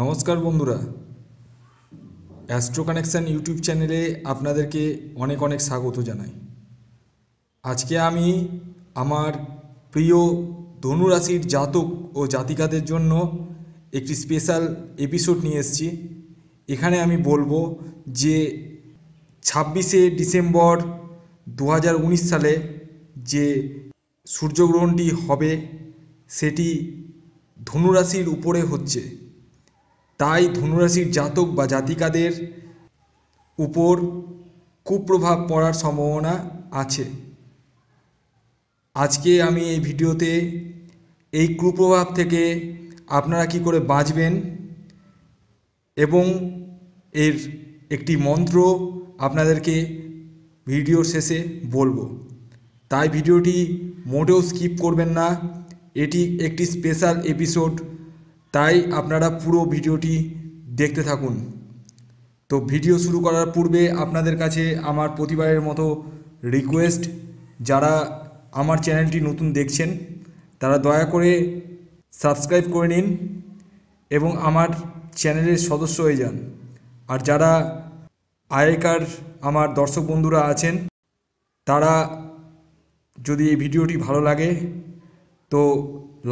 নমস্কার বন্ধুরা astro connection YouTube চ্যানেলে আপনাদেরকে অনেক অনেক স্বাগত জানাই আজকে আমি আমার প্রিয় ধনুরাশির জাতক ও জাতিকাদের জন্য একটি স্পেশাল এপিসোড নিয়ে এসেছি এখানে আমি বলবো যে ছাব্বিশে ডিসেম্বর দু সালে যে সূর্যগ্রহণটি হবে সেটি ধনুরাশির উপরে হচ্ছে তাই ধনুরাশির জাতক বা জাতিকাদের উপর কুপ্রভাব পড়ার সম্ভাবনা আছে আজকে আমি এই ভিডিওতে এই কুপ্রভাব থেকে আপনারা কি করে বাঁচবেন এবং এর একটি মন্ত্র আপনাদেরকে ভিডিওর শেষে বলবো তাই ভিডিওটি মোটেও স্কিপ করবেন না এটি একটি স্পেশাল এপিসোড তাই আপনারা পুরো ভিডিওটি দেখতে থাকুন তো ভিডিও শুরু করার পূর্বে আপনাদের কাছে আমার প্রতিবারের মতো রিকোয়েস্ট যারা আমার চ্যানেলটি নতুন দেখছেন তারা দয়া করে সাবস্ক্রাইব করে নিন এবং আমার চ্যানেলের সদস্য হয়ে যান আর যারা আয়কার আমার দর্শক বন্ধুরা আছেন তারা যদি এই ভিডিওটি ভালো লাগে তো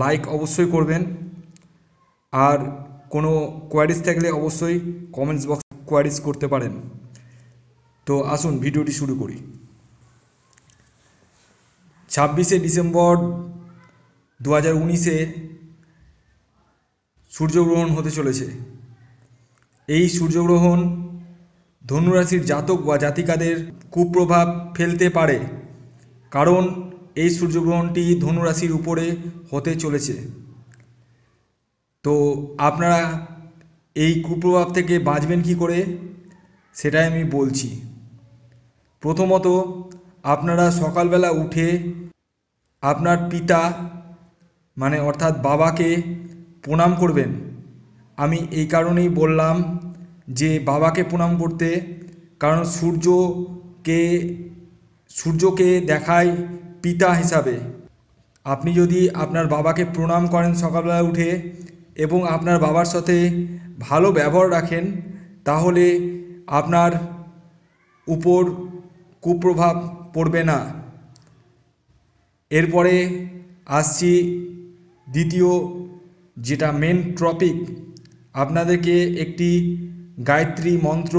লাইক অবশ্যই করবেন আর কোনো কোয়ারিজ থাকলে অবশ্যই কমেন্টস বক্স কোয়ারিজ করতে পারেন তো আসুন ভিডিওটি শুরু করি ছাব্বিশে ডিসেম্বর দু হাজার উনিশে সূর্যগ্রহণ হতে চলেছে এই সূর্যগ্রহণ ধনুরাশির জাতক বা জাতিকাদের কুপ্রভাব ফেলতে পারে কারণ এই সূর্যগ্রহণটি ধনুরাশির উপরে হতে চলেছে তো আপনারা এই কুপ্রভাব থেকে বাঁচবেন কি করে সেটাই আমি বলছি প্রথমত আপনারা সকালবেলা উঠে আপনার পিতা মানে অর্থাৎ বাবাকে প্রণাম করবেন আমি এই কারণেই বললাম যে বাবাকে প্রণাম করতে কারণ সূর্যকে সূর্যকে দেখায় পিতা হিসাবে আপনি যদি আপনার বাবাকে প্রণাম করেন সকালবেলা উঠে এবং আপনার বাবার সাথে ভালো ব্যবহার রাখেন তাহলে আপনার উপর কুপ্রভাব পড়বে না এরপরে আসছি দ্বিতীয় যেটা মেন টপিক আপনাদেরকে একটি গায়ত্রী মন্ত্র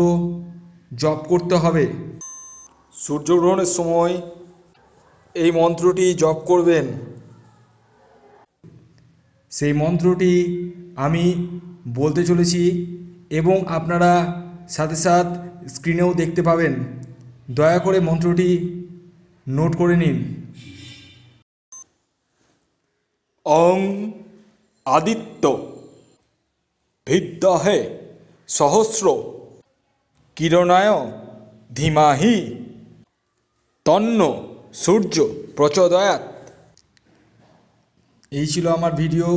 জপ করতে হবে সূর্যগ্রহণের সময় এই মন্ত্রটি জপ করবেন সেই মন্ত্রটি আমি বলতে চলেছি এবং আপনারা সাথে সাথ স্ক্রিনেও দেখতে পাবেন দয়া করে মন্ত্রটি নোট করে নিন অং আদিত্য ভিদ্যহে সহস্র কিরণায় ধীমাহি তন্ন সূর্য প্রচোদয়াত এই ছিল আমার ভিডিও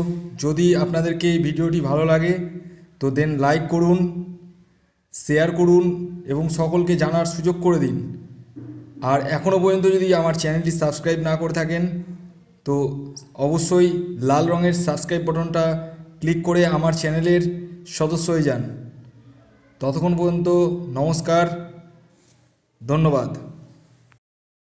যদি আপনাদেরকে এই ভিডিওটি ভালো লাগে তো দেন লাইক করুন শেয়ার করুন এবং সকলকে জানার সুযোগ করে দিন আর এখনও পর্যন্ত যদি আমার চ্যানেলটি সাবস্ক্রাইব না করে থাকেন তো অবশ্যই লাল রঙের সাবস্ক্রাইব বাটনটা ক্লিক করে আমার চ্যানেলের সদস্য হয়ে যান ততক্ষণ পর্যন্ত নমস্কার ধন্যবাদ